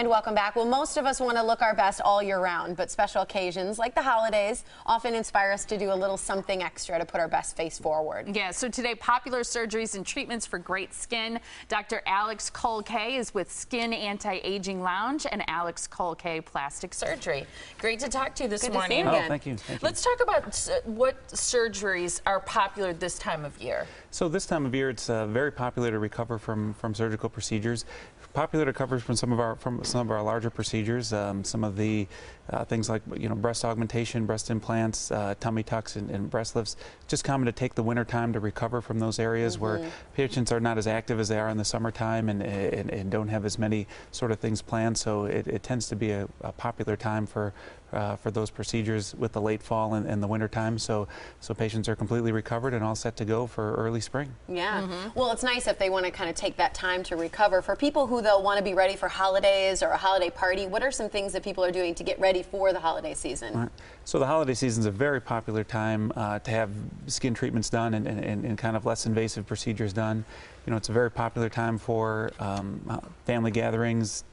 And welcome back. Well, most of us want to look our best all year round, but special occasions like the holidays often inspire us to do a little something extra to put our best face forward. Yeah, so today, popular surgeries and treatments for great skin. Dr. Alex Kolke is with Skin Anti-Aging Lounge and Alex Kolke Plastic Surgery. Great to talk to you this Good morning. To see you again. Oh, thank you. Thank Let's talk about what surgeries are popular this time of year. So this time of year, it's uh, very popular to recover from, from surgical procedures. Popular to recover from some of our from some of our larger procedures, um, some of the uh, things like you know breast augmentation, breast implants, uh, tummy tucks, and, and, breast lifts. Just common to take the winter time to recover from those areas mm -hmm. where mm-hmm. patients are not as active as they are in the summertime and, and, and don't have as many sort of things planned. So it, it tends to be a, a popular time for uh, for those procedures with the late fall and, and, the winter time. So, so patients are completely recovered and all set to go for early spring. Yeah. Mm -hmm. Well, it's nice if they want to kind of take that time to recover. For people who though want to be ready for holidays or a holiday party, what are some things that people are doing to get ready for the holiday season? Right. So the holiday season is a very popular time uh, to have skin treatments done and, and, and kind of less invasive procedures done. You know, it's a very popular time for um, uh, family gatherings,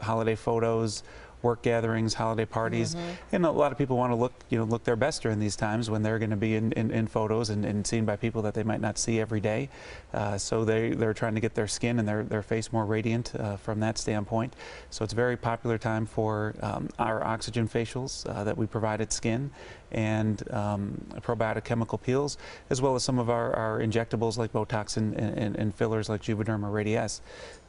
holiday photos, work gatherings, holiday parties, mm -hmm. and a lot of people want to look, you know, look their best during these times when they're going to be in, in, in photos and, and, seen by people that they might not see every day. Uh, so they, they're trying to get their skin and their, their face more radiant uh, from that standpoint. So it's a very popular time for um, our oxygen facials uh, that we provide at Skin and um, probiotic chemical peels, as well as some of our, our injectables like Botox and, and, and fillers like Juvederm or Radiesse.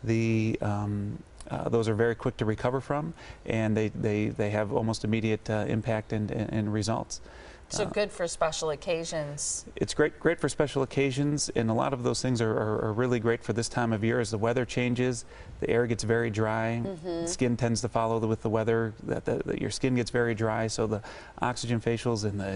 The um, uh, those are very quick to recover from, and they, they, they have almost immediate uh, impact and, and, and results. So uh, good for special occasions. It's great, great for special occasions, and a lot of those things are, are, are, really great for this time of year. As the weather changes, the air gets very dry. Mm -hmm. Skin tends to follow with the weather. That, that, that, your skin gets very dry, so the oxygen facials and the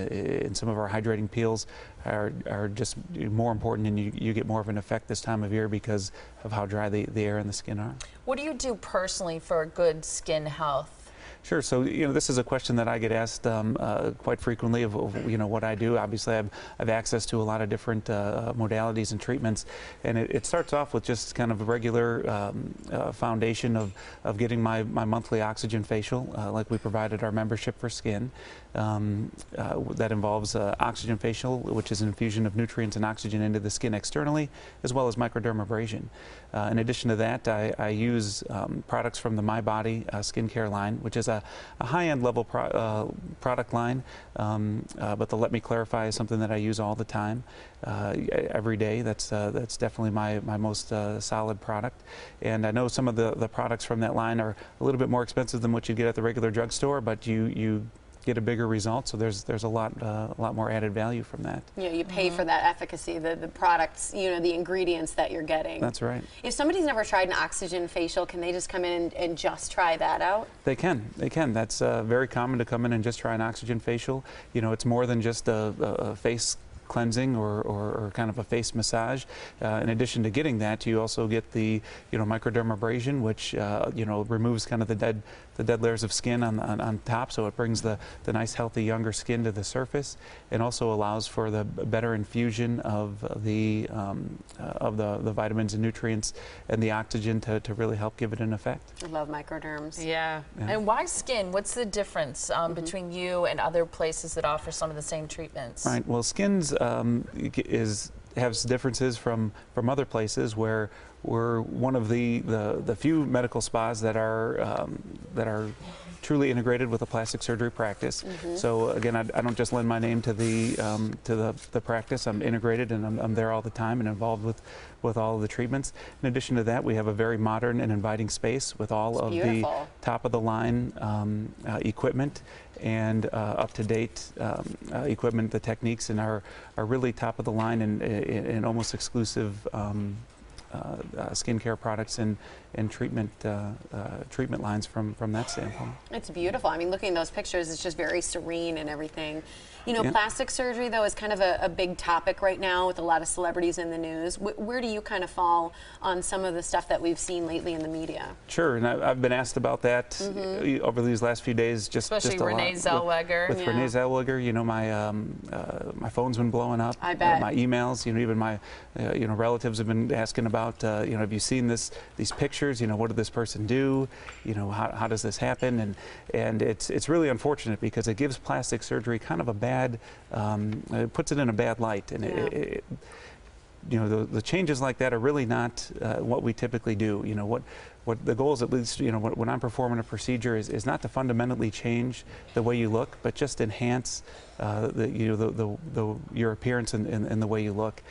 and some of our hydrating peels are are just more important, and you, you get more of an effect this time of year because of how dry the, the air and the skin are. What do you do personally for good skin health? Sure. So, you know, this is a question that I get asked um, uh, quite frequently of, of, you know, what I do. Obviously, I've, I've access to a lot of different uh, modalities and treatments. And it, it, starts off with just kind of a regular um, uh, foundation of, of getting my, my monthly oxygen facial, uh, like we provided our membership for skin. Um, uh, that involves uh, oxygen facial, which is an infusion of nutrients and oxygen into the skin externally, as well as microdermabrasion. in addition to that, I, I use um, products from the My Body skincare line, which is a, a high-end level pro, uh, product line, um, uh, but the Let Me Clarify is something that I use all the time, uh, every day. That's uh, that's definitely my my most uh, solid product. And I know some of the the products from that line are a little bit more expensive than what you get at the regular drugstore, but you you get a bigger result. So there's there's a lot uh, a lot more added value from that. Yeah, you pay mm -hmm. for mm-hmm. that efficacy, the the products, you know, the ingredients that you're getting. That's right. If somebody's never tried an oxygen facial, can they just come in and, and just try that out? They can. They can. That's uh, very common to come in and just try an oxygen facial. You know, it's more than just a, a face cleansing or, or, or, kind of a face massage. Uh, in addition to getting that, you also get the you know microdermabrasion, which uh, you know removes kind of the dead the dead layers of skin on, on, on, top, so it brings the, the nice, healthy, younger skin to the surface, and also allows for the better infusion of the um, uh, of the, the vitamins and nutrients and the oxygen to, to really help give it an effect. I love microderms. Yeah. yeah. And why skin? What's the difference um, mm -hmm. between you and other places that offer some of the same treatments? Right. Well, skin's um, is has differences from from other places where we're one of the, the, the few medical spas that are, um, that are truly integrated with a plastic surgery practice. Mm -hmm. So again, I, I, don't just lend my name to the um, to the, the practice. I'm integrated and I'm, I'm, there all the time and involved with with all of the treatments. In addition to that, we have a very modern and inviting space with all it's of beautiful. the top of the line um, uh, equipment and uh, up to date um, uh, equipment. The techniques and are are really top of the line and, and, and almost exclusive um, uh, uh, skincare products and and treatment uh, treatment lines from from that standpoint. It's beautiful. I mean, looking at those pictures, it's just very serene and everything. You know, yeah. plastic surgery though is kind of a, a, big topic right now with a lot of celebrities in the news. W where do you kind of fall on some of the stuff that we've seen lately in the media? Sure, and I, have been asked about that mm -hmm. over these last few days. Just especially just Renee lot. Zellweger. With, with yeah. Renee Zellweger, you know, my um, uh, my phone's been blowing up. I bet. Uh, my emails, you know, even my uh, you know relatives have been asking about about, uh, you know, have you seen this these pictures? You know, what did this person do? You know, how, how does this happen? And and it's it's really unfortunate because it gives plastic surgery kind of a bad, um, it puts it in a bad light, and yeah. it, it you know, the, the, changes like that are really not uh, what we typically do. You know, what, what the is at least, you know, what, when I'm performing a procedure is, is not to fundamentally change the way you look, but just enhance, uh, the, you know, the, the, the, your appearance and, and, and the way you look.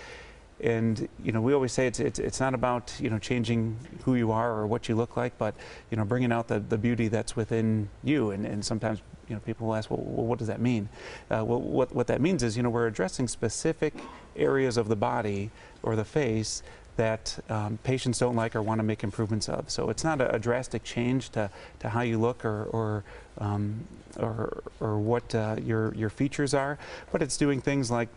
And you know, we always say it's, it's, it's not about you know changing who you are or what you look like, but you know, bringing out the, the beauty that's within you. And, and sometimes you know people will ask, well, what does that mean? Uh, well, what what that means is you know we're addressing specific areas of the body or the face that um, patients don't like or want to make improvements of. So it's not a, a drastic change to, to how you look or, or, um, or, or what uh, your, your features are, but it's doing things like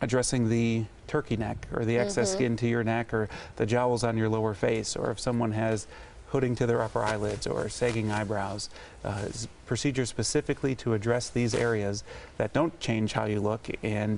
addressing the turkey neck or the excess mm -hmm. skin to your neck or the jowls on your lower face or if someone has hooding to their upper eyelids or sagging eyebrows. Uh, procedures specifically to address these areas that don't change how you look and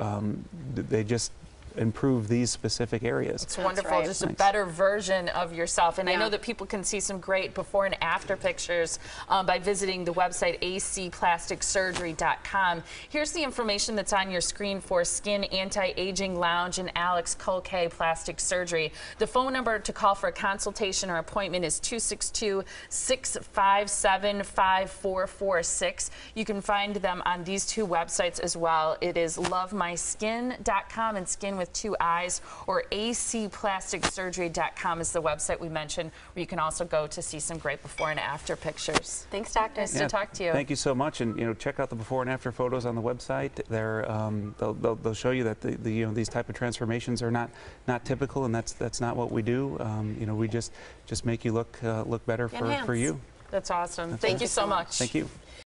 um, they just improve these specific areas. It's wonderful, right. just Thanks. a better version of yourself. And yeah. I know that people can see some great before and after pictures um, by visiting the website acplasticsurgery.com. Here's the information that's on your screen for Skin Anti-Aging Lounge and Alex Colquay Plastic Surgery. The phone number to call for a consultation or appointment is 262-657-5446. You can find them on these two websites as well. It is lovemyskin.com and skin with with two eyes, or acplasticsurgery.com is the website we mentioned, where you can also go to see some great before and after pictures. Thanks, doctor. Nice yeah, to talk to you. Thank you so much, and you know, check out the before and after photos on the website. They're um, they'll, they'll, they'll, show you that the, the, you know these type of transformations are not not typical, and that's that's not what we do. Um, you know, we just just make you look uh, look better for, for you. That's awesome. That's Thank awesome. you so much. Thank you.